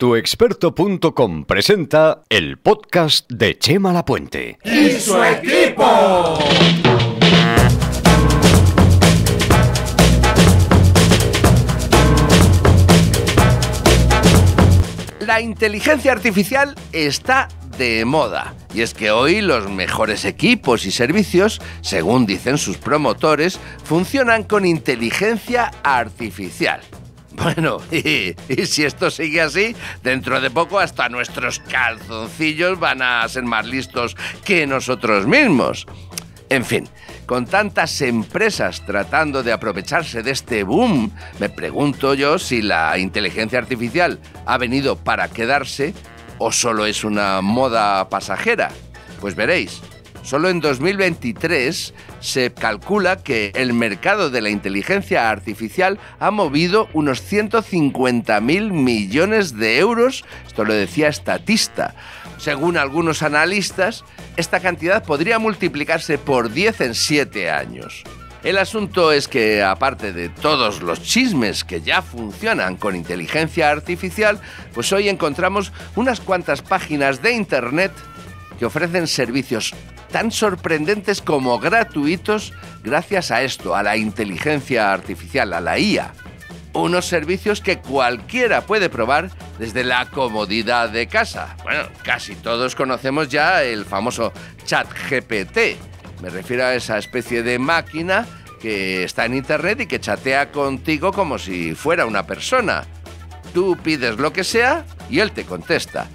Tuexperto.com presenta el podcast de Chema Lapuente. ¡Y su equipo! La inteligencia artificial está de moda. Y es que hoy los mejores equipos y servicios, según dicen sus promotores, funcionan con inteligencia artificial. Bueno, y, si esto sigue así, dentro de poco hasta nuestros calzoncillos van a ser más listos que nosotros mismos. En fin, con tantas empresas tratando de aprovecharse de este boom, me pregunto yo si la inteligencia artificial ha venido para quedarse o solo es una moda pasajera. Pues veréis, Solo en 2023 se calcula que el mercado de la inteligencia artificial ha movido unos 150.000 millones de euros, esto lo decía Estatista. Según algunos analistas, esta cantidad podría multiplicarse por 10 en 7 años. El asunto es que, aparte de todos los chismes que ya funcionan con inteligencia artificial, pues hoy encontramos unas cuantas páginas de Internet que ofrecen servicios tan sorprendentes como gratuitos gracias a esto, a la inteligencia artificial, a la IA. Unos servicios que cualquiera puede probar desde la comodidad de casa. Bueno, casi todos conocemos ya el famoso ChatGPT. Me refiero a esa especie de máquina que está en internet y que chatea contigo como si fuera una persona. Tú pides lo que sea y él te contesta.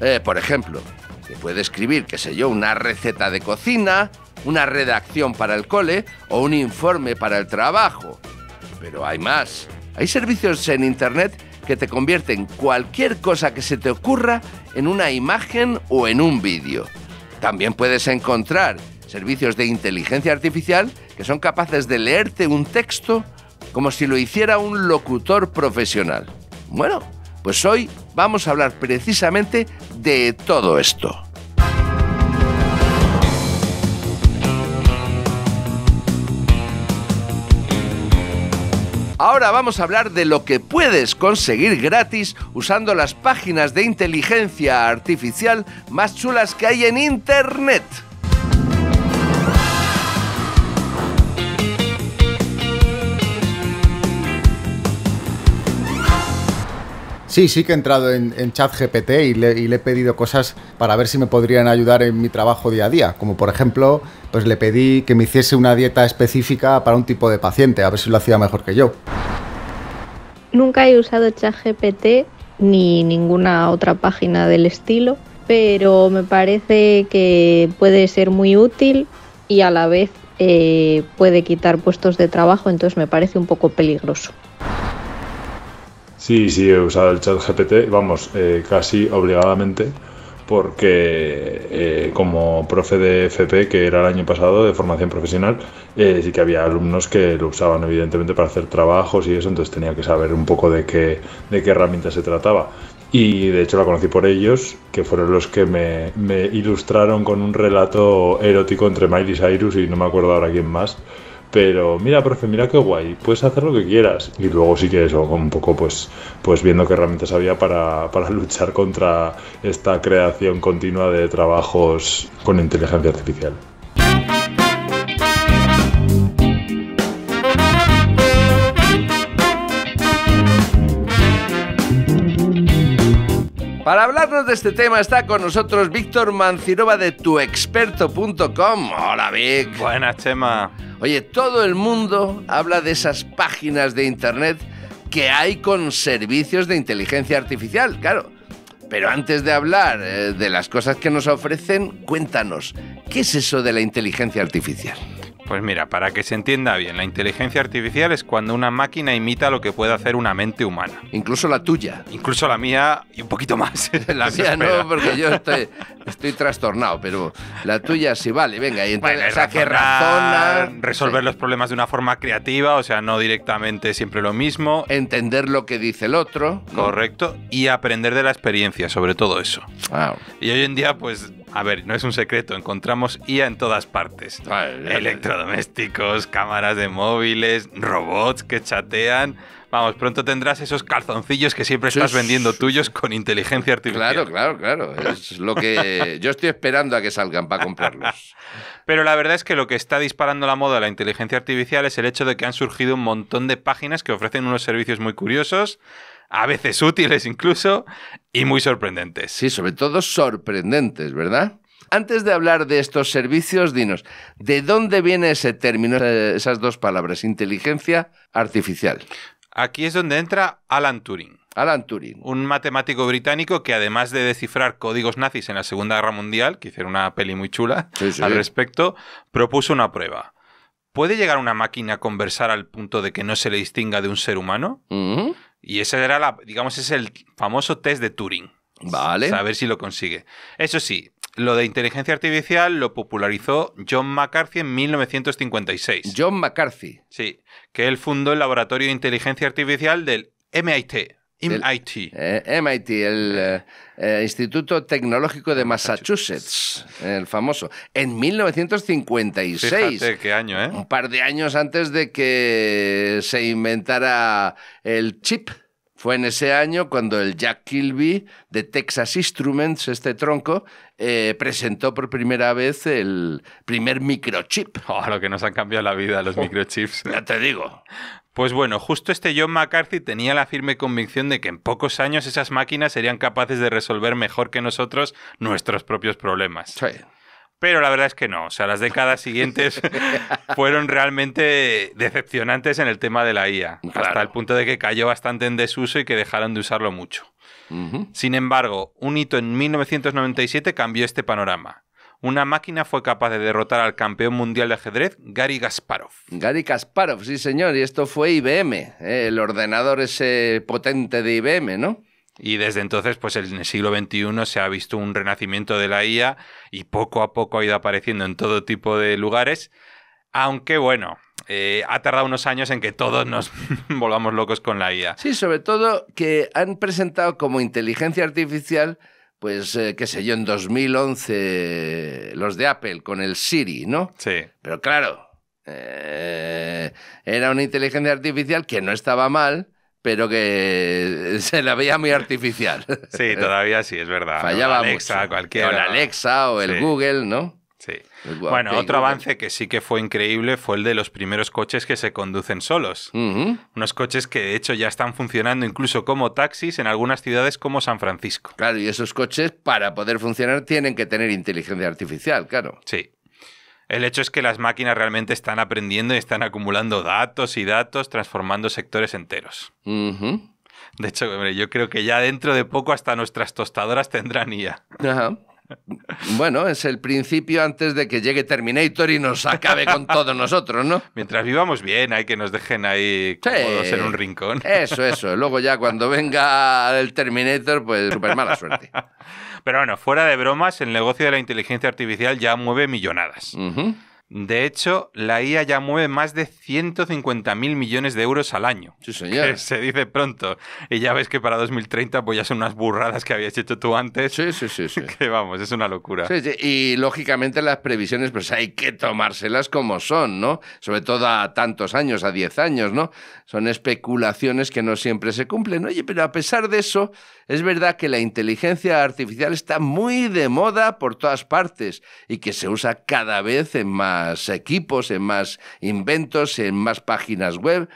Eh, por ejemplo, se puede escribir, qué sé yo, una receta de cocina, una redacción para el cole o un informe para el trabajo. Pero hay más. Hay servicios en Internet que te convierten cualquier cosa que se te ocurra en una imagen o en un vídeo. También puedes encontrar servicios de inteligencia artificial que son capaces de leerte un texto como si lo hiciera un locutor profesional. Bueno, pues hoy vamos a hablar precisamente de todo esto. Ahora vamos a hablar de lo que puedes conseguir gratis usando las páginas de inteligencia artificial más chulas que hay en Internet. Sí, sí que he entrado en, ChatGPT y le, he pedido cosas para ver si me podrían ayudar en mi trabajo día a día. Como por ejemplo, pues le pedí que me hiciese una dieta específica para un tipo de paciente, a ver si lo hacía mejor que yo. Nunca he usado ChatGPT ni ninguna otra página del estilo, pero me parece que puede ser muy útil y a la vez eh, puede quitar puestos de trabajo, entonces me parece un poco peligroso. Sí, sí, he usado el chat GPT, vamos, eh, casi obligadamente, porque eh, como profe de FP, que era el año pasado de formación profesional, eh, sí que había alumnos que lo usaban evidentemente para hacer trabajos y eso, entonces tenía que saber un poco de qué, de qué herramienta se trataba. Y de hecho la conocí por ellos, que fueron los que me, me ilustraron con un relato erótico entre Miley Cyrus y no me acuerdo ahora quién más pero mira, profe, mira qué guay, puedes hacer lo que quieras. Y luego sí que eso, un poco pues, pues viendo qué herramientas había para luchar contra esta creación continua de trabajos con inteligencia artificial. Para hablarnos de este tema está con nosotros Víctor Mancirova de tuexperto.com. Hola, Vic. Buenas, Chema. Oye, todo el mundo habla de esas páginas de internet que hay con servicios de inteligencia artificial, claro. Pero antes de hablar eh, de las cosas que nos ofrecen, cuéntanos, ¿qué es eso de la inteligencia artificial? Pues mira, para que se entienda bien, la inteligencia artificial es cuando una máquina imita lo que puede hacer una mente humana. Incluso la tuya. Incluso la mía y un poquito más. la mía no, porque yo estoy, trastornado, pero la tuya sí vale, venga. Y entonces, Resolver los problemas de una forma creativa, o sea, no directamente siempre lo mismo. Entender lo que dice el otro. Correcto. Y aprender de la experiencia, sobre todo eso. Wow. Y hoy en día, pues a ver, no es un secreto, encontramos IA en todas partes. Ah, Electrodomésticos, cámaras de móviles, robots que chatean. Vamos, pronto tendrás esos calzoncillos que siempre estás vendiendo tuyos con inteligencia artificial. Claro, claro, claro. Es lo que yo estoy esperando a que salgan para comprarlos. Pero la verdad es que lo que está disparando la moda de la inteligencia artificial es el hecho de que han surgido un montón de páginas que ofrecen unos servicios muy curiosos a veces útiles incluso, y muy sorprendentes. Sí, sobre todo sorprendentes, ¿verdad? Antes de hablar de estos servicios, dinos, ¿de dónde viene ese término, esas dos palabras, inteligencia artificial? Aquí es donde entra Alan Turing. Alan Turing. Un matemático británico que además de descifrar códigos nazis en la Segunda Guerra Mundial, que hicieron una peli muy chula al respecto, propuso una prueba. ¿Puede llegar una máquina a conversar al punto de que no se le distinga de un ser humano? Y ese era, la, digamos, es el famoso test de Turing. Vale. Saber si lo consigue. Eso sí, lo de inteligencia artificial lo popularizó John McCarthy en 1956. John McCarthy. Sí, que él fundó el Laboratorio de Inteligencia Artificial del MIT, MIT. Eh, MIT, el eh, eh, Instituto Tecnológico de Massachusetts, el famoso, en 1956. Un par de años antes de que se inventara el chip. Fue en ese año cuando el Jack Kilby de Texas Instruments, este tronco, presentó por primera vez el primer microchip. Oh, lo que nos han cambiado la vida los microchips. Ya te digo. Pues bueno, justo este John McCarthy tenía la firme convicción de que en pocos años esas máquinas serían capaces de resolver mejor que nosotros nuestros propios problemas. Pero la verdad es que no. O sea, las décadas siguientes fueron realmente decepcionantes en el tema de la IA, hasta el punto de que cayó bastante en desuso y que dejaron de usarlo mucho. Sin embargo, un hito en 1997 cambió este panorama una máquina fue capaz de derrotar al campeón mundial de ajedrez, Gary Kasparov. Gary Kasparov, sí señor, y esto fue IBM, eh, el ordenador ese potente de IBM, ¿no? Y desde entonces, pues en el siglo XXI se ha visto un renacimiento de la IA y poco a poco ha ido apareciendo en todo tipo de lugares, aunque bueno, eh, ha tardado unos años en que todos nos volvamos locos con la IA. Sí, sobre todo que han presentado como inteligencia artificial pues eh, qué sé yo, en 2011 los de Apple con el Siri, ¿no? Sí. Pero claro, eh, era una inteligencia artificial que no estaba mal, pero que se la veía muy artificial. Sí, todavía sí, es verdad. Fallábamos. Alexa, O Alexa o el Google, ¿no? Bueno, otro avance que sí que fue increíble fue el de los primeros coches que se conducen solos. Unos coches que de hecho ya están funcionando incluso como taxis en algunas ciudades como San Francisco. Claro, y esos coches para poder funcionar tienen que tener inteligencia artificial, claro. Sí. El hecho es que las máquinas realmente están aprendiendo y están acumulando datos y datos, transformando sectores enteros. De hecho, yo creo que ya dentro de poco hasta nuestras tostadoras tendrán IA. Ajá. Bueno, es el principio antes de que llegue Terminator y nos acabe con todos nosotros, ¿no? Mientras vivamos bien, hay que nos dejen ahí todos en un rincón. Eso, eso. Luego ya cuando venga el Terminator, pues súper mala suerte. Pero bueno, fuera de bromas, el negocio de la inteligencia artificial ya mueve millonadas. De hecho, la IA ya mueve más de 150.000 millones de euros al año. se dice pronto. Y ya ves que para 2030 pues ya son unas burradas que habías hecho tú antes. Sí, sí, sí. vamos, es una locura. Y lógicamente las previsiones pues hay que tomárselas como son, ¿no? Sobre todo a tantos años, a 10 años, ¿no? Son especulaciones que no siempre se cumplen. Oye, pero a pesar de eso, es verdad que la inteligencia artificial está muy de moda por todas partes y que se usa cada vez en más equipos, en más inventos, en más páginas web,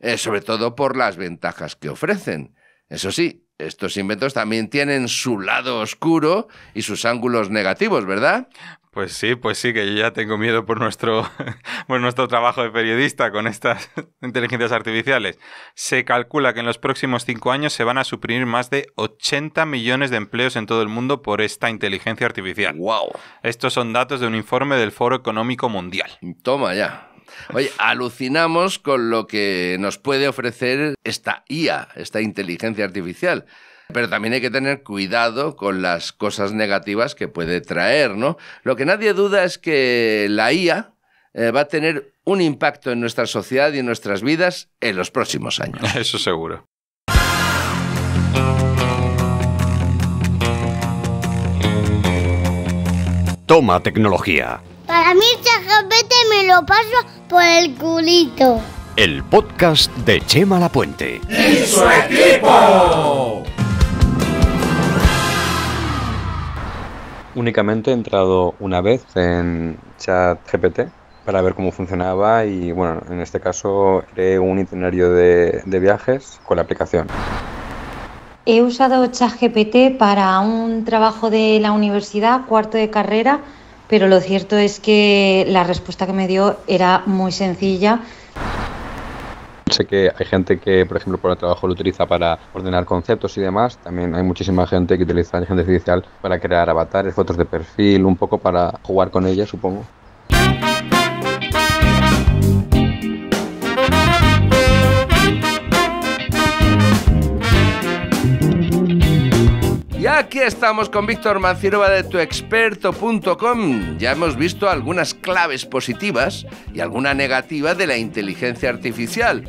eh, sobre todo por las ventajas que ofrecen. Eso sí, estos inventos también tienen su lado oscuro y sus ángulos negativos, ¿verdad? Pues sí, pues sí, que yo ya tengo miedo por nuestro, por nuestro trabajo de periodista con estas inteligencias artificiales. Se calcula que en los próximos cinco años se van a suprimir más de 80 millones de empleos en todo el mundo por esta inteligencia artificial. ¡Wow! Estos son datos de un informe del Foro Económico Mundial. Toma ya. Oye, alucinamos con lo que nos puede ofrecer esta IA, esta inteligencia artificial. Pero también hay que tener cuidado con las cosas negativas que puede traer, ¿no? Lo que nadie duda es que la IA eh, va a tener un impacto en nuestra sociedad y en nuestras vidas en los próximos años. Eso seguro. Toma tecnología. Para mí Vete me lo paso por el culito. El podcast de Chema Lapuente. ¡Y su equipo! Únicamente he entrado una vez en ChatGPT para ver cómo funcionaba y bueno, en este caso creé un itinerario de, de viajes con la aplicación. He usado ChatGPT para un trabajo de la universidad, cuarto de carrera, pero lo cierto es que la respuesta que me dio era muy sencilla. Sé que hay gente que, por ejemplo, por el trabajo lo utiliza para ordenar conceptos y demás. También hay muchísima gente que utiliza la inteligencia artificial para crear avatares, fotos de perfil, un poco para jugar con ella, supongo. Ya aquí estamos con Víctor Mancirova de tuexperto.com. Ya hemos visto algunas claves positivas y alguna negativa de la inteligencia artificial.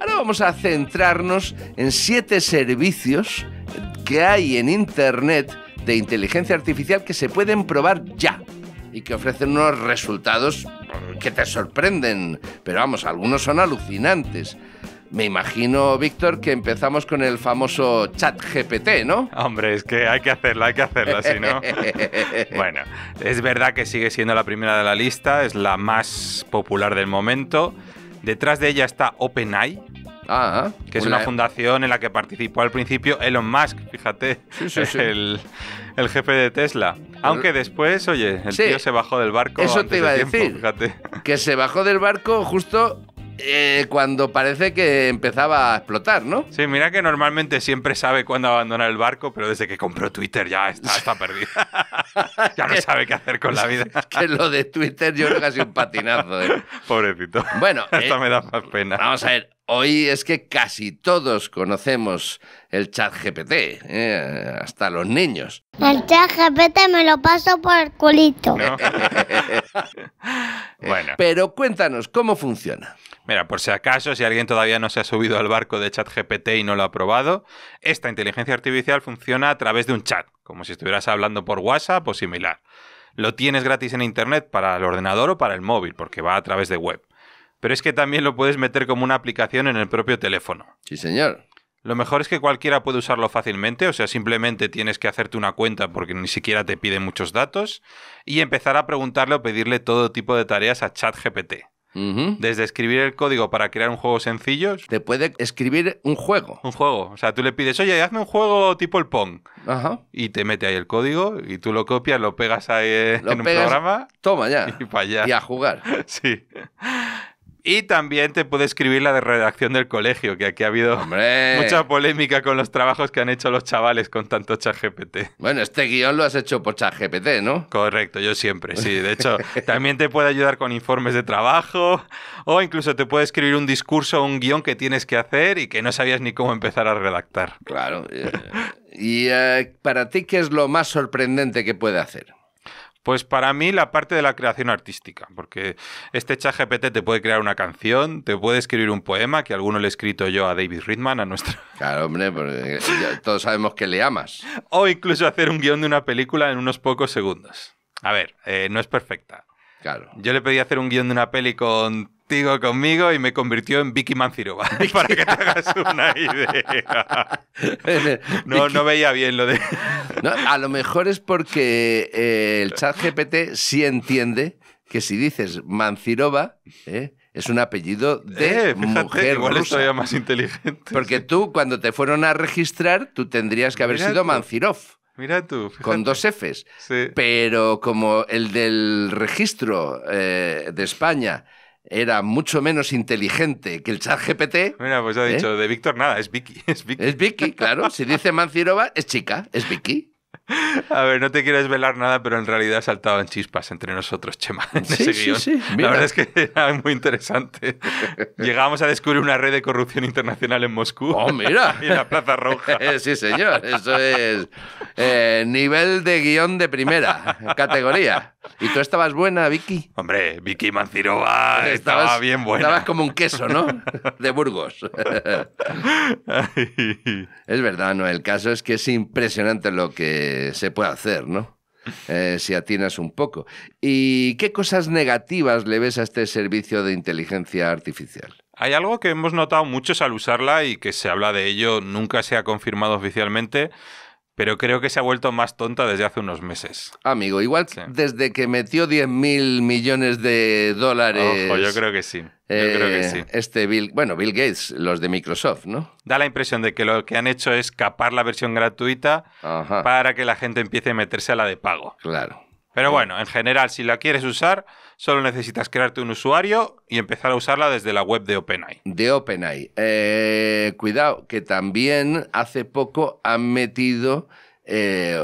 Ahora vamos a centrarnos en siete servicios que hay en Internet de inteligencia artificial que se pueden probar ya y que ofrecen unos resultados que te sorprenden, pero vamos, algunos son alucinantes. Me imagino, Víctor, que empezamos con el famoso chat GPT, ¿no? Hombre, es que hay que hacerlo, hay que hacerlo, si no. bueno, es verdad que sigue siendo la primera de la lista, es la más popular del momento. Detrás de ella está OpenAI, ah, que es una... fundación en la que participó al principio Elon Musk, fíjate, es El, jefe de Tesla. Aunque después, oye, el tío se bajó del barco. Eso te iba a decir. Que se bajó del barco justo eh, cuando parece que empezaba a explotar, ¿no? Sí, mira que normalmente siempre sabe cuándo abandonar el barco, pero desde que compró Twitter ya está, está ya no sabe qué hacer con la vida. es que lo de Twitter yo creo que ha un patinazo. ¿eh? Pobrecito. Bueno, Esto eh, me da más pena. Vamos a ver, hoy es que casi todos conocemos el chat GPT, eh, hasta los niños. El chat GPT me lo paso por el culito. bueno. Pero cuéntanos, ¿cómo funciona? Mira, por si acaso, si alguien todavía no se ha subido al barco de chat GPT y no lo ha probado, esta inteligencia artificial funciona a través de un chat, como si estuvieras hablando por WhatsApp o similar. Lo tienes gratis en Internet para el ordenador o para el móvil, porque va a través de web. Pero es que también lo puedes meter como una aplicación en el propio teléfono. Sí, señor. Lo mejor es que cualquiera puede usarlo fácilmente, o sea, simplemente tienes que hacerte una cuenta porque ni siquiera te pide muchos datos y empezar a preguntarle o pedirle todo tipo de tareas a ChatGPT. Desde escribir el código para crear un juego sencillo. Te puede escribir un juego. Un juego. O sea, tú le pides, oye, hazme un juego tipo el Pong. Y te mete ahí el código y tú lo copias, lo pegas ahí en un programa. Toma ya. Y para allá. Y a jugar. sí. Y también te puede escribir la de redacción del colegio, que aquí ha habido mucha polémica con los trabajos que han hecho los chavales con tanto ChatGPT. Bueno, este guión lo has hecho por ChatGPT, ¿no? Correcto, yo siempre, sí. De hecho, también te puede ayudar con informes de trabajo o incluso te puede escribir un discurso o un guión que tienes que hacer y que no sabías ni cómo empezar a redactar. Claro. ¿Y eh, eh, para ti qué es lo más sorprendente que puede hacer? Pues para mí la parte de la creación artística, porque este chat GPT te puede crear una canción, te puede escribir un poema, que alguno le he escrito yo a David Ridman, a nuestro... Claro, hombre, porque todos sabemos que le amas. O incluso hacer un guión de una película en unos pocos segundos. A ver, eh, no es perfecta. Claro. Yo le pedí hacer un guión de una peli con conmigo y me convirtió en Vicky Mancirova. para que te hagas una idea. No, veía bien lo de. a lo mejor es porque eh, el chat GPT sí entiende que si dices Mancirova, eh, es un apellido de eh, mujer igual rusa. todavía más inteligente. Porque tú, cuando te fueron a registrar, tú tendrías que haber sido Mancirov. Mira tú. Con dos Fs. Pero como el del registro de España era mucho menos inteligente que el chat GPT. Mira, pues ha dicho, ¿eh? de Víctor nada, es Vicky. Es Vicky, es Vicky claro. Si dice Mancirova, es chica, es Vicky. A ver, no te quiero desvelar nada, pero en realidad en chispas entre nosotros, Chema. sí, sí, sí. La verdad es que era muy interesante. Llegamos a descubrir una red de corrupción internacional en Moscú. ¡Oh, mira! y en la Plaza Roja. sí, señor. Eso es eh, nivel de guión de primera categoría. ¿Y tú estabas buena, Vicky? Hombre, Vicky Mancirova estaba bien buena. Estabas como un queso, ¿no? De Burgos. es verdad, ¿no? El caso es que es impresionante lo que se puede hacer, ¿no? Eh, si atinas un poco. ¿Y qué cosas negativas le ves a este servicio de inteligencia artificial? Hay algo que hemos notado muchos al usarla y que se habla de ello, nunca se ha confirmado oficialmente, pero creo que se ha vuelto más tonta desde hace unos meses. Amigo, igual desde que metió 10 mil millones de dólares. Ojo, yo creo que sí creo que eh, sí. Este bueno, Bill Gates, los de Microsoft, ¿no? Da la impresión de que lo que han hecho es capar la versión gratuita para que la gente empiece a meterse a la de pago. Claro. Pero bueno, en general, si la quieres usar, solo necesitas crearte un usuario y empezar a usarla desde la web de OpenAI. De OpenAI. Eh, cuidado, que también hace poco han metido eh,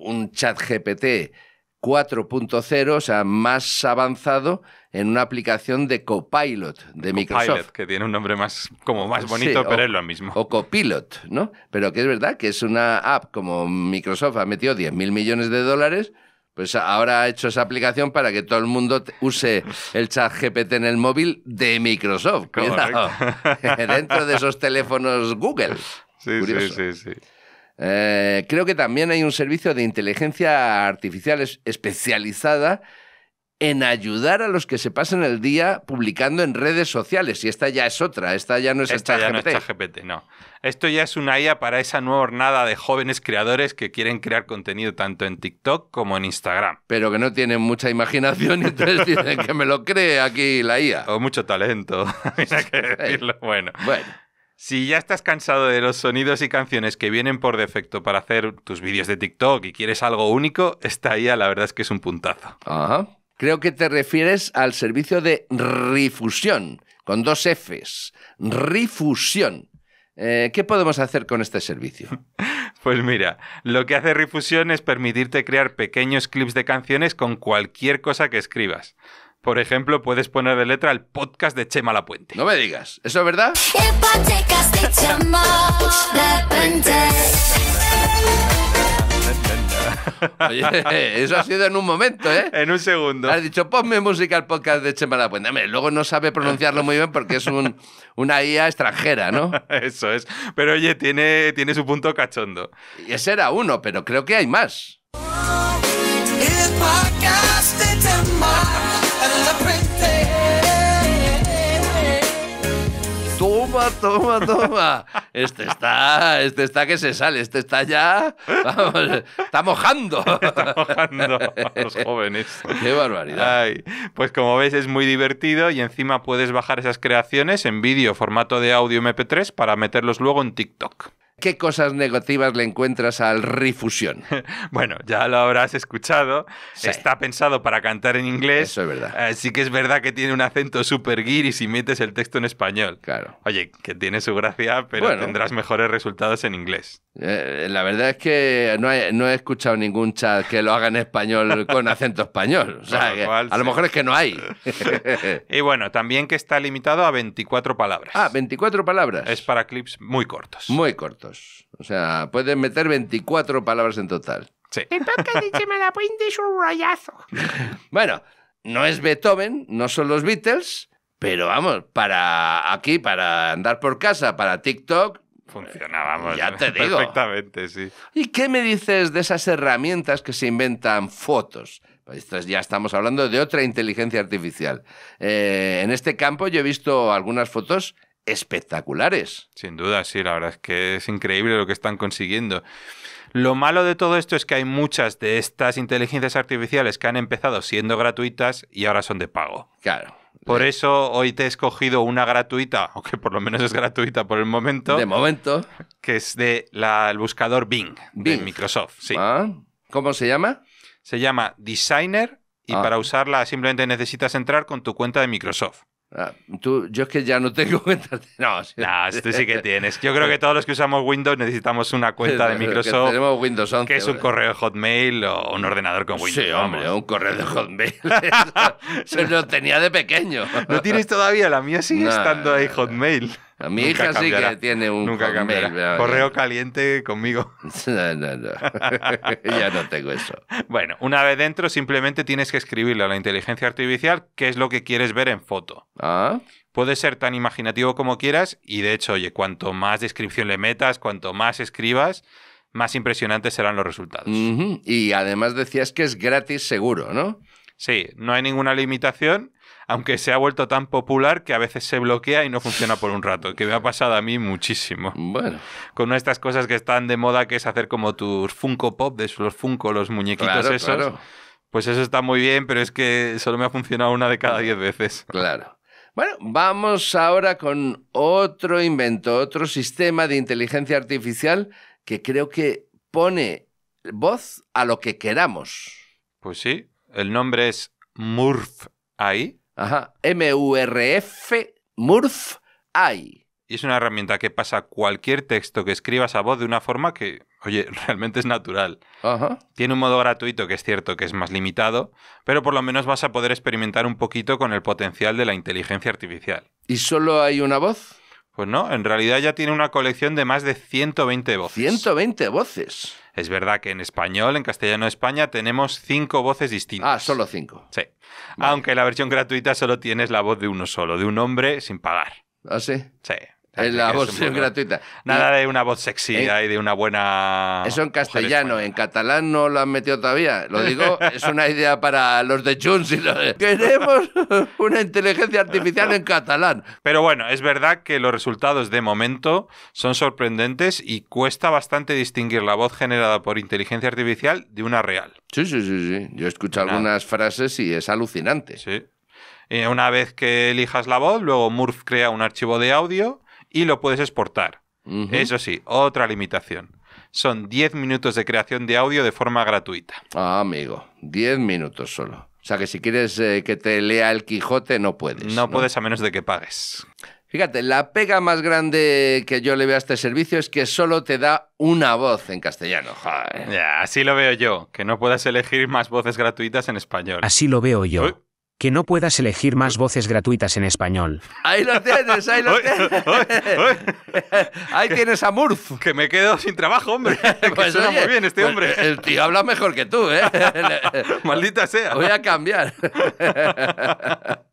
un chat GPT 4.0, o sea, más avanzado, en una aplicación de Copilot de Copilot, Microsoft. que tiene un nombre más, como más bonito, pero es lo mismo. O Copilot, ¿no? Pero que es verdad que es una app como Microsoft ha metido 10.000 millones de dólares, pues ahora ha hecho esa aplicación para que todo el mundo use el chat GPT en el móvil de Microsoft. Dentro de esos teléfonos Google. Sí, sí, sí, sí. Eh, creo que también hay un servicio de inteligencia artificial especializada en ayudar a los que se pasan el día publicando en redes sociales. Y esta ya es otra, esta ya no es esta, esta ya GPT. No, es no. Esto ya es una IA para esa nueva hornada de jóvenes creadores que quieren crear contenido tanto en TikTok como en Instagram. Pero que no tienen mucha imaginación y entonces dicen que me lo cree aquí la IA. O mucho talento, que Bueno. bueno. Si ya estás cansado de los sonidos y canciones que vienen por defecto para hacer tus vídeos de TikTok y quieres algo único, esta IA la verdad es que es un puntazo. Ajá. Creo que te refieres al servicio de rifusión, con dos Fs. Rifusión. Eh, ¿Qué podemos hacer con este servicio? Pues mira, lo que hace Rifusión es permitirte crear pequeños clips de canciones con cualquier cosa que escribas. Por ejemplo, puedes poner de letra el podcast de Chema La Puente. No me digas, ¿eso es verdad? Oye, eso ha sido en un momento, ¿eh? En un segundo. Has dicho, ponme música al podcast de Chema Lapuente. luego no sabe pronunciarlo muy bien porque es un, una IA extranjera, ¿no? Eso es. Pero oye, tiene, tiene su punto cachondo. Y ese era uno, pero creo que hay más. toma, toma, Este está, este está que se sale, este está ya, está mojando. Está mojando a los jóvenes. Qué barbaridad. pues como ves es muy divertido y encima puedes bajar esas creaciones en vídeo, formato de audio MP3 para meterlos luego en TikTok. ¿Qué cosas negativas le encuentras al Rifusión? bueno, ya lo habrás escuchado. Está pensado para cantar en inglés. Eso es verdad. Eh, sí que es verdad que tiene un acento súper y si metes el texto en español. Claro. Oye, que tiene su gracia, pero tendrás mejores resultados en inglés. Eh, la verdad es que no he, escuchado ningún chat que lo haga en español con acento español. a lo mejor es que no hay. y bueno, también que está limitado a 24 palabras. Ah, 24 palabras. Es para clips muy cortos. Muy cortos. O sea, pueden meter 24 palabras en total. Sí. un Bueno, no es Beethoven, no son los Beatles, pero vamos, para aquí, para andar por casa, para TikTok. Funcionábamos. Ya te digo. Perfectamente, sí. ¿Y qué me dices de esas herramientas que se inventan fotos? Pues ya estamos hablando de otra inteligencia artificial. Eh, en este campo yo he visto algunas fotos espectaculares. Sin duda, sí, la verdad es que es increíble lo que están consiguiendo. Lo malo de todo esto es que hay muchas de estas inteligencias artificiales que han empezado siendo gratuitas y ahora son de pago. Claro. Por eso hoy te he escogido una gratuita, aunque que por lo menos es gratuita por el momento. De momento. Que es de la, el buscador Bing, de Microsoft. Ah, ¿Cómo se llama? Se llama Designer y ah. para usarla simplemente necesitas entrar con tu cuenta de Microsoft. Ah, tú, yo es que ya no tengo cuenta. No, no tú este sí que tienes. Yo creo que todos los que usamos Windows necesitamos una cuenta de Microsoft. Que tenemos Windows 11. Que es un correo de Hotmail o un ordenador con Windows. Sí, hombre, un correo de Hotmail. Se lo tenía de pequeño. ¿No tienes todavía? La mía sigue estando ahí Hotmail. Mi hija sí que tiene un correo caliente conmigo. ya no tengo eso. Bueno, una vez dentro simplemente tienes que escribirle a la inteligencia artificial qué es lo que quieres ver en foto. ¿Ah? Puedes ser tan imaginativo como quieras y de hecho, oye, cuanto más descripción le metas, cuanto más escribas, más impresionantes serán los resultados. Y además decías que es gratis seguro, ¿no? Sí, no hay ninguna limitación aunque se ha vuelto tan popular que a veces se bloquea y no funciona por un rato, que me ha pasado a mí muchísimo. Bueno. Con una de estas cosas que están de moda, que es hacer como tus Funko Pop, de los Funko, los muñequitos esos. Pues eso está muy bien, pero es que solo me ha funcionado una de cada diez veces. Claro. Bueno, vamos ahora con otro invento, otro sistema de inteligencia artificial que creo que pone voz a lo que queramos. Pues sí, el nombre es Murph AI Ajá. MURF, MURF, AI. Y es una herramienta que pasa cualquier texto que escribas a voz de una forma que, oye, realmente es natural. Ajá. Tiene un modo gratuito que es cierto que es más limitado, pero por lo menos vas a poder experimentar un poquito con el potencial de la inteligencia artificial. ¿Y solo hay una voz? Pues no, en realidad ya tiene una colección de más de 120 voces. ¿120 voces? Es verdad que en español, en castellano de España, tenemos cinco voces distintas. Ah, solo cinco. Sí. Aunque la versión gratuita solo tienes la voz de uno solo, de un hombre sin pagar. ¿Ah, sí? Sí. Es la voz gratuita. Nada de una voz sexy y eh, de una buena. Eso en castellano, en catalán no lo han metido todavía. Lo digo, es una idea para los de Junts. Queremos una inteligencia artificial en catalán. Pero bueno, es verdad que los resultados de momento son sorprendentes y cuesta bastante distinguir la voz generada por inteligencia artificial de una real. Sí, sí, sí. sí. Yo escucho escuchado algunas frases y es alucinante. Sí. Eh, una vez que elijas la voz, luego Murph crea un archivo de audio y lo puedes exportar. Eso sí, otra limitación. Son 10 minutos de creación de audio de forma gratuita. Ah, amigo, 10 minutos solo. O sea que si quieres eh, que te lea el Quijote no puedes. no, puedes a menos de que pagues. Fíjate, la pega más grande que yo le veo a este servicio es que solo te da una voz en castellano. así lo veo yo, que no puedas elegir más voces gratuitas en español. Así lo veo yo que no puedas elegir más voces gratuitas en español. Ahí lo tienes, ahí lo tienes. ahí tienes a Murph. Que me quedo sin trabajo, hombre. Pues que suena muy bien este pues hombre. El tío habla mejor que tú, ¿eh? Maldita sea. Voy a cambiar.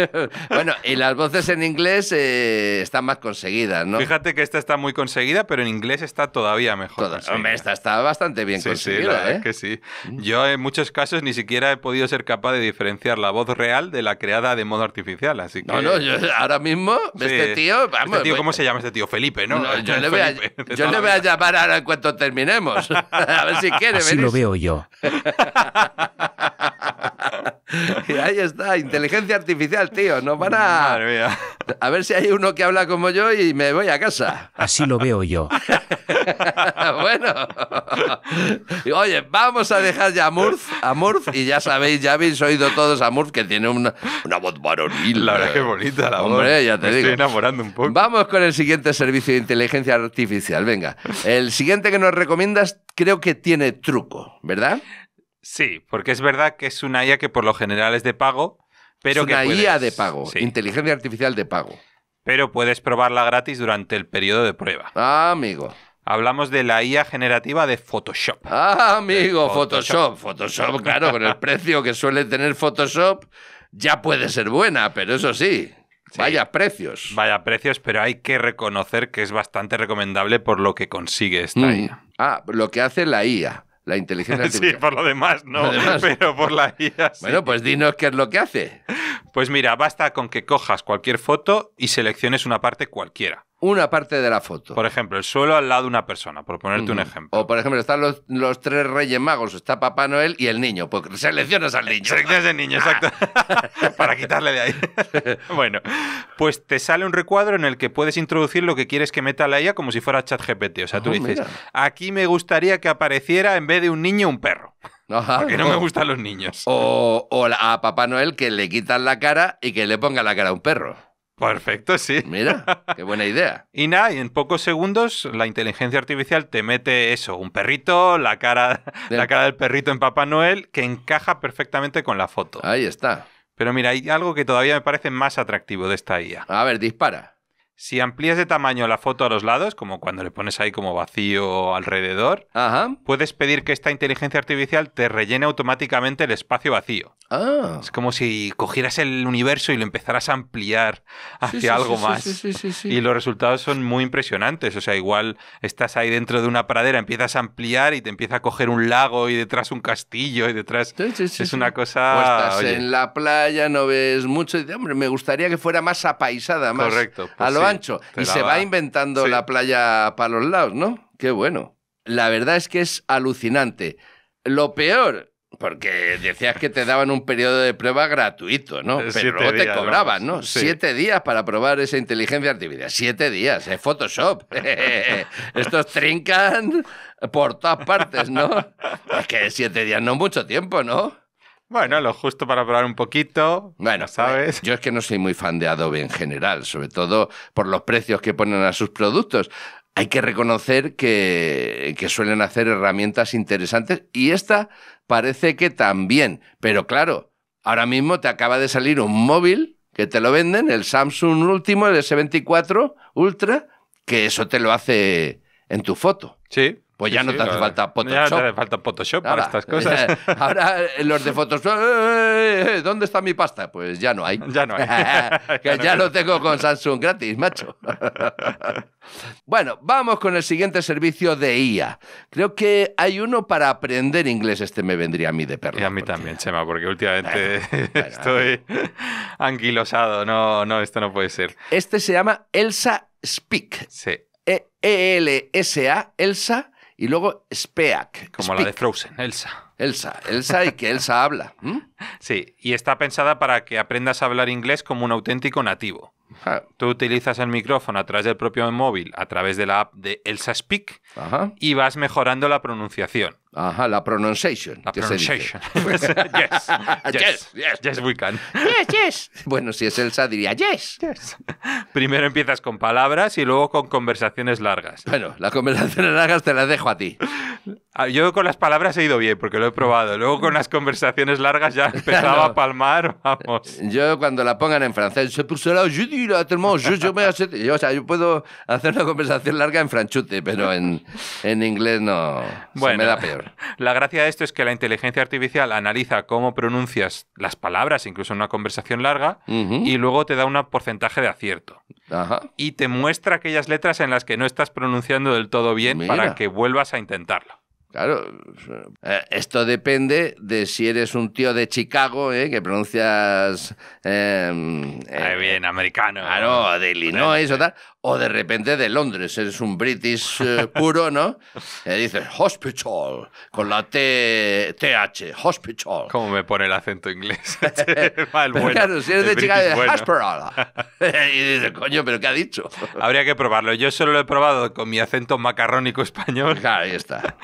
bueno, y las voces en inglés eh, están más conseguidas, ¿no? Fíjate que esta está muy conseguida, pero en inglés está todavía mejor. hombre, esta está bastante bien conseguida. ¿eh? que sí. Mm. Yo en muchos casos ni siquiera he podido ser capaz de diferenciar la voz real de la creada de modo artificial, así ahora mismo, este, este tío... ¿Cómo pues, se llama este tío? Felipe, ¿no? yo, le voy, a, llamar ahora en cuanto terminemos. a ver si quiere. Así lo veo yo y ahí está, inteligencia artificial, tío. no van a. A ver si hay uno que habla como yo y me voy a casa. Así lo veo yo. bueno. Oye, vamos a dejar ya a Murph, y ya sabéis, ya habéis oído todos a Murph que tiene una, una voz varonil. La verdad bonita la voz. te me Estoy enamorando un poco. Vamos con el siguiente servicio de inteligencia artificial. Venga. El siguiente que nos recomiendas creo que tiene truco, ¿verdad? Sí, porque es verdad que es una IA que por lo general es de pago, pero es que. Una IA de pago, inteligencia artificial de pago. Pero puedes probarla gratis durante el periodo de prueba. Ah, amigo. Hablamos de la IA generativa de Photoshop. Ah, amigo, Photoshop. Photoshop, claro, con el precio que suele tener Photoshop, ya puede ser buena, pero eso sí, Vaya precios. Vaya precios, pero hay que reconocer que es bastante recomendable por lo que consigue esta mm. IA. Ah, lo que hace la IA. La inteligencia Sí, por lo demás no, pero por la IA. Bueno, pues dinos qué es lo que hace. Pues mira, basta con que cojas cualquier foto y selecciones una parte cualquiera una parte de la foto. Por ejemplo, el suelo al lado de una persona, por ponerte un ejemplo. O por ejemplo, están los, tres reyes magos, está Papá Noel y el niño. Pues seleccionas al niño. Seleccionas el niño, exacto. Para quitarle de ahí. bueno, pues te sale un recuadro en el que puedes introducir lo que quieres que meta la IA como si fuera ChatGPT. O sea, tú ah, dices, aquí me gustaría que apareciera en vez de un niño un perro. porque no, me gustan los niños. O, o a Papá Noel que le quitan la cara y que le ponga la cara a un perro. Perfecto, sí. Mira, qué buena idea. y nada, en pocos segundos la inteligencia artificial te mete eso, un perrito, la cara, del... la cara del perrito en Papá Noel, que encaja perfectamente con la foto. Ahí está. Pero mira, hay algo que todavía me parece más atractivo de esta IA. A ver, dispara. Si amplías de tamaño la foto a los lados, como cuando le pones ahí como vacío alrededor, puedes pedir que esta inteligencia artificial te rellene automáticamente el espacio vacío. Ah. Es como si cogieras el universo y lo empezaras a ampliar hacia algo más. Y los resultados son muy impresionantes. O sea, igual estás ahí dentro de una pradera, empiezas a ampliar y te empieza a coger un lago y detrás un castillo y detrás. es una cosa. O estás en la playa, no ves mucho. Y, hombre, me gustaría que fuera más apaisada, más correcto, pues a lo ancho. Y se va inventando la playa para los lados, ¿no? Qué bueno. La verdad es que es alucinante. Lo peor porque decías que te daban un periodo de prueba gratuito, ¿no? Eh, Pero te cobraban, ¿no? Siete días para probar esa inteligencia artificial. Siete días, es Photoshop. Estos trincan por todas partes, ¿no? Es que siete días no es mucho tiempo, ¿no? Bueno, lo justo para probar un poquito. Bueno, ¿sabes? Yo es que no soy muy fan de Adobe en general, sobre todo por los precios que ponen a sus productos. Hay que reconocer que suelen hacer herramientas interesantes y esta parece que también. Pero claro, ahora mismo te acaba de salir un móvil que te lo venden, el Samsung último, el S24 Ultra, que eso te lo hace en tu foto. Sí. Pues ya no te hace falta Photoshop. Ya no te hace falta Photoshop para estas cosas. Eh, ahora eh, los de Photoshop, eh, ¿dónde está mi pasta? Pues ya no hay. Ya no hay. que ya lo tengo con Samsung gratis, macho. bueno, vamos con el siguiente servicio de IA. Creo que hay uno para aprender inglés. Este me vendría a mí de perro. Y a mí también, Chema, porque últimamente estoy anquilosado. No, no, esto no puede ser. Este se llama Elsa Speak. Sí. E e E-L-S-A, Elsa y luego Speak. Como la de Frozen, Elsa. Elsa, Elsa y que Elsa habla. Sí, y está pensada para que aprendas a hablar inglés como un auténtico nativo. Ah. Tú utilizas el micrófono a través del propio móvil, a través de la app de Elsa Speak, y vas mejorando la pronunciación. Ajá, la pronunciación. La pronunciación. Pues, yes, yes, yes, yes, we can. Yes, yes. Bueno, si es Elsa diría yes. Primero empiezas con palabras y luego con conversaciones largas. Bueno, las conversaciones largas te las dejo a ti. Ah, yo con las palabras he ido bien porque lo he probado. Luego con las conversaciones largas ya empezaba a palmar, vamos. Yo cuando la pongan en francés, se puso judía yo, puedo hacer una conversación larga en franchute, pero en, inglés no, se me da peor. La gracia de esto es que la inteligencia artificial analiza cómo pronuncias las palabras, incluso en una conversación larga, y luego te da un porcentaje de acierto. Y te muestra aquellas letras en las que no estás pronunciando del todo bien para que vuelvas a intentarlo. Claro, eh, esto depende de si eres un tío de Chicago, ¿eh? que pronuncias... Em, eh, bien, americano. Claro, de Illinois o tal, o de repente de Londres, eres un british eh, puro, ¿no? Y eh, dices hospital, con la T, TH, hospital. ¿Cómo me pone el acento inglés? Mal, claro, si eres de Chicago, bueno. y dices, coño, ¿pero qué ha dicho? Habría que probarlo. Yo solo lo he probado con mi acento macarrónico español. ahí está.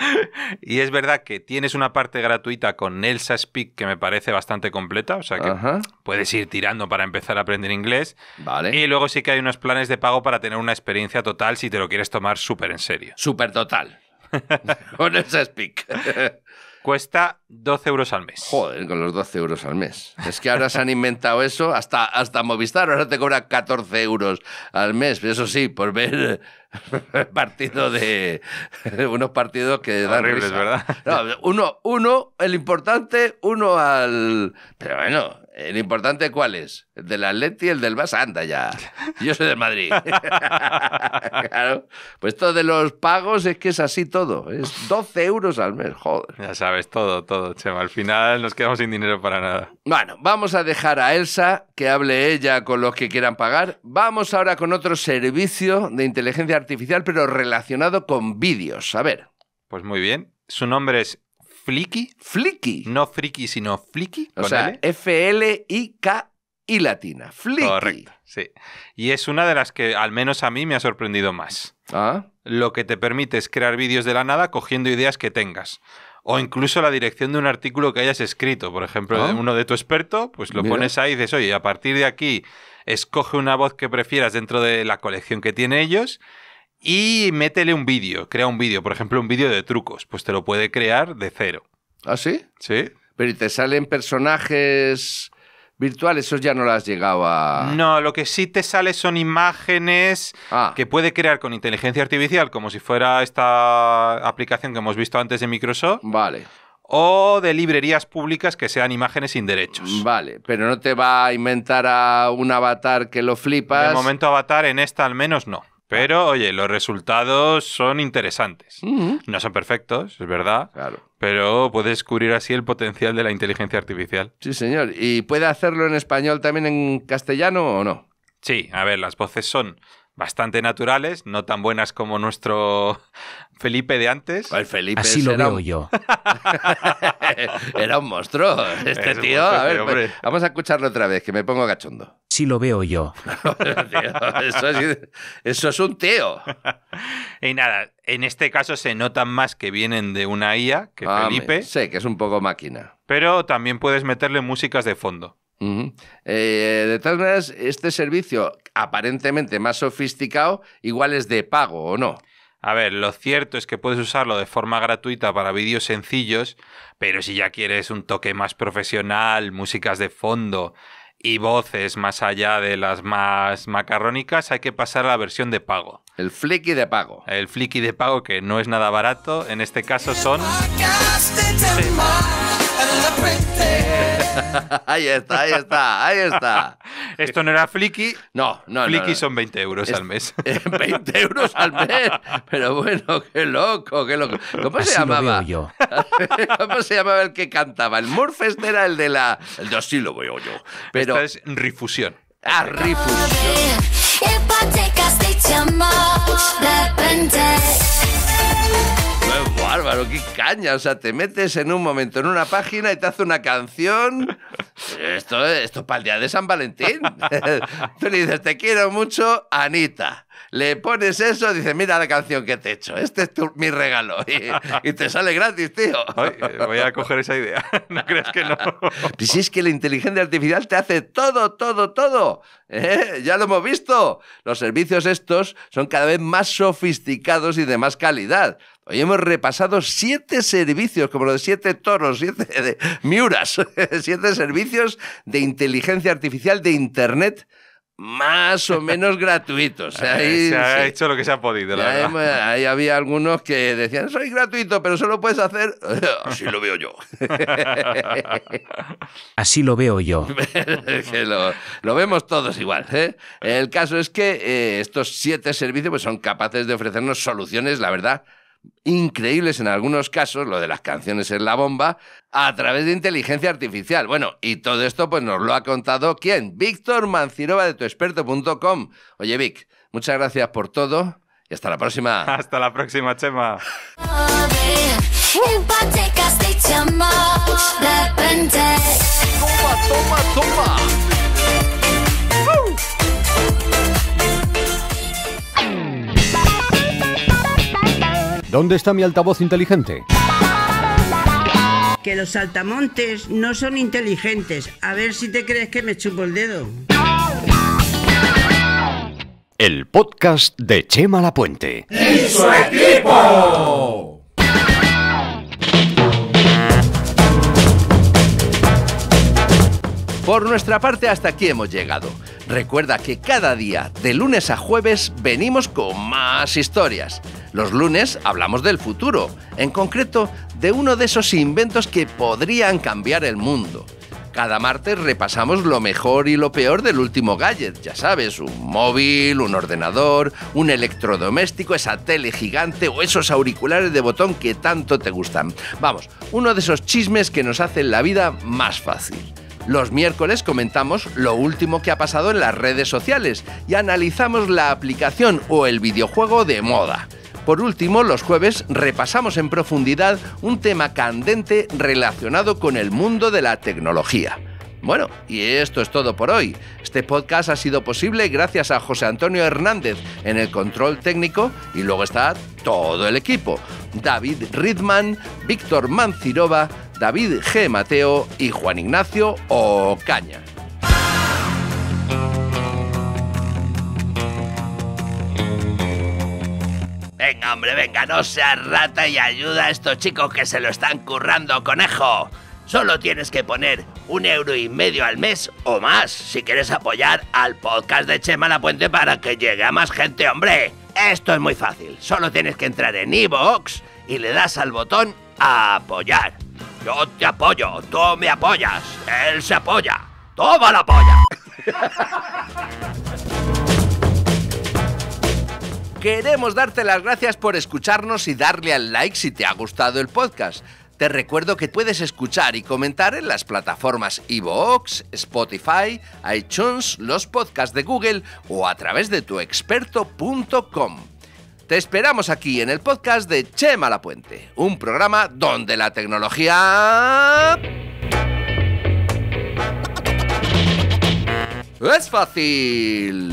y es verdad que tienes una parte gratuita con Nelsa Speak que me parece bastante completa, o sea que puedes ir tirando para empezar a aprender inglés. Vale. Y luego sí que hay unos planes de pago para tener tener una experiencia total si te lo quieres tomar súper en serio. Súper total. con ese speak. Cuesta 12 euros al mes. Joder, con los 12 euros al mes. Es que ahora se han inventado eso hasta, hasta Movistar. Ahora te cobra 14 euros al mes. Eso sí, por ver partido de unos partidos que dan Horribles, risa. ¿verdad? uno, uno, el importante, uno al. Pero bueno, ¿El eh, importante cuál es? ¿El del Atleti y el del Barça? Anda ya. Yo soy del Madrid. claro. Pues esto de los pagos es que es así todo. Es 12 euros al mes, joder. Ya sabes, todo, todo, Chema. Al final nos quedamos sin dinero para nada. Bueno, vamos a dejar a Elsa que hable ella con los que quieran pagar. Vamos ahora con otro servicio de inteligencia artificial, pero relacionado con vídeos. A ver. Pues muy bien. Su nombre es Flicky. Flicky. No friki, sino Flicky. O sea, F-L-I-K y latina. Flicky. Correcto, sí. Y es una de las que al menos a mí me ha sorprendido más. Ah. Lo que te permite es crear vídeos de la nada cogiendo ideas que tengas. O incluso la dirección de un artículo que hayas escrito. Por ejemplo, ah. uno de tu experto, pues lo pones ahí y dices, oye, a partir de aquí, escoge una voz que prefieras dentro de la colección que tiene ellos y métele un vídeo, crea un vídeo, por ejemplo, un vídeo de trucos, pues te lo puede crear de cero. ¿Ah, sí? Sí. Pero ¿y te salen personajes virtuales? Eso ya no las llegaba. No, lo que sí te sale son imágenes ah. que puede crear con inteligencia artificial, como si fuera esta aplicación que hemos visto antes de Microsoft. Vale o de librerías públicas que sean imágenes sin derechos. Vale, pero no te va a inventar a un avatar que lo flipas. De momento avatar en esta al menos no. Pero, oye, los resultados son interesantes. No son perfectos, es verdad. Claro. Pero puede descubrir así el potencial de la inteligencia artificial. Sí, señor. ¿Y puede hacerlo en español también en castellano o no? Sí, a ver, las voces son bastante naturales, no tan buenas como nuestro Felipe de antes. Así lo veo yo. era un monstruo, este tío. vamos a escucharlo otra vez, que me pongo cachondo. Si lo veo yo. eso, es, un tío. y nada, en este caso se notan más que vienen de una IA que ah, Felipe. Sí, que es un poco máquina. Pero también puedes meterle músicas de fondo. Eh, de todas maneras, este servicio aparentemente más sofisticado, igual es de pago o no. A ver, lo cierto es que puedes usarlo de forma gratuita para vídeos sencillos, pero si ya quieres un toque más profesional, músicas de fondo y voces más allá de las más macarrónicas, hay que pasar a la versión de pago. El flicky de pago. El flicky de pago que no es nada barato, en este caso son... ahí está, ahí está, ahí está. Esto no era Flicky. No, no, Flicky no, son 20 euros al mes. 20 eh, euros al mes. Pero bueno, qué loco, qué loco. ¿Cómo se llamaba? ¿Cómo se llamaba el que cantaba? El Morfest era el de la. El de Así lo veo yo. Pero... Esta es Rifusión. Ah, Rifusión. Es bárbaro! ¡Qué caña! O sea, te metes en un momento en una página y te hace una canción. Esto, esto es para el día de San Valentín. Tú le dices, te quiero mucho, Anita. Le pones eso, dice mira la canción que te he hecho. Este es tu, mi regalo. Y, te sale gratis, tío. Eh, voy a coger esa idea. ¿No crees que no? es que la inteligencia artificial te hace todo, todo, todo. ¿Eh? Ya lo hemos visto. Los servicios estos son cada vez más sofisticados y de más calidad. Hoy hemos repasado siete servicios, como los de siete toros, siete de miuras, siete servicios de inteligencia artificial de Internet más o menos gratuitos. Eh, se ha hecho lo que se ha podido, la ahí, verdad. Ahí había algunos que decían, soy gratuito, pero solo puedes hacer... Así lo veo yo. Así lo veo yo. lo, vemos todos igual. ¿eh? El caso es que eh, estos siete servicios pues, son capaces de ofrecernos soluciones, la verdad, increíbles en algunos casos, lo de las canciones en la bomba, a través de inteligencia artificial. Bueno, y todo esto pues nos lo ha contado quién? Víctor Mancirova de tuexperto.com. Oye Vic, muchas gracias por todo y hasta la próxima. Hasta la próxima, Chema. Toma, toma, toma. ¿Dónde está mi altavoz inteligente? Que los saltamontes no son inteligentes. A ver si te crees que me chupo el dedo. El podcast de Chema Lapuente. ¡Y su equipo! Por nuestra parte hasta aquí hemos llegado. Recuerda que cada día, de lunes a jueves, venimos con más historias. Los lunes hablamos del futuro, en concreto de uno de esos inventos que podrían cambiar el mundo. Cada martes repasamos lo mejor y lo peor del último gadget, ya sabes, un móvil, un ordenador, un electrodoméstico, esa tele gigante o esos auriculares de botón que tanto te gustan. Vamos, uno de esos chismes que nos hacen la vida más fácil. Los miércoles comentamos lo último que ha pasado en las redes sociales y analizamos la aplicación o el videojuego de moda. Por último, los jueves repasamos en profundidad un tema candente relacionado con el mundo de la tecnología. Bueno, y esto es todo por hoy. Este podcast ha sido posible gracias a José Antonio Hernández en el control técnico y luego está todo el equipo. David Ridman, Víctor Mancirova, David G. Mateo y Juan Ignacio Ocaña. Venga, hombre, venga, no seas rata y ayuda a estos chicos que se lo están currando, conejo. Solo tienes que poner un euro y medio al mes o más si quieres apoyar al podcast de Chema La Puente para que llegue a más gente, hombre. Esto es muy fácil. Solo tienes que entrar en iVoox y le das al botón a apoyar. Yo te apoyo, tú me apoyas, él se apoya. ¡Toma la polla! Queremos darte las gracias por escucharnos y darle al like si te ha gustado el podcast. Te recuerdo que puedes escuchar y comentar en las plataformas iVoox, Spotify, iTunes, los podcasts de Google o a través de tuexperto.com. Te esperamos aquí en el podcast de Chema Lapuente, un programa donde la tecnología... ¡Es fácil!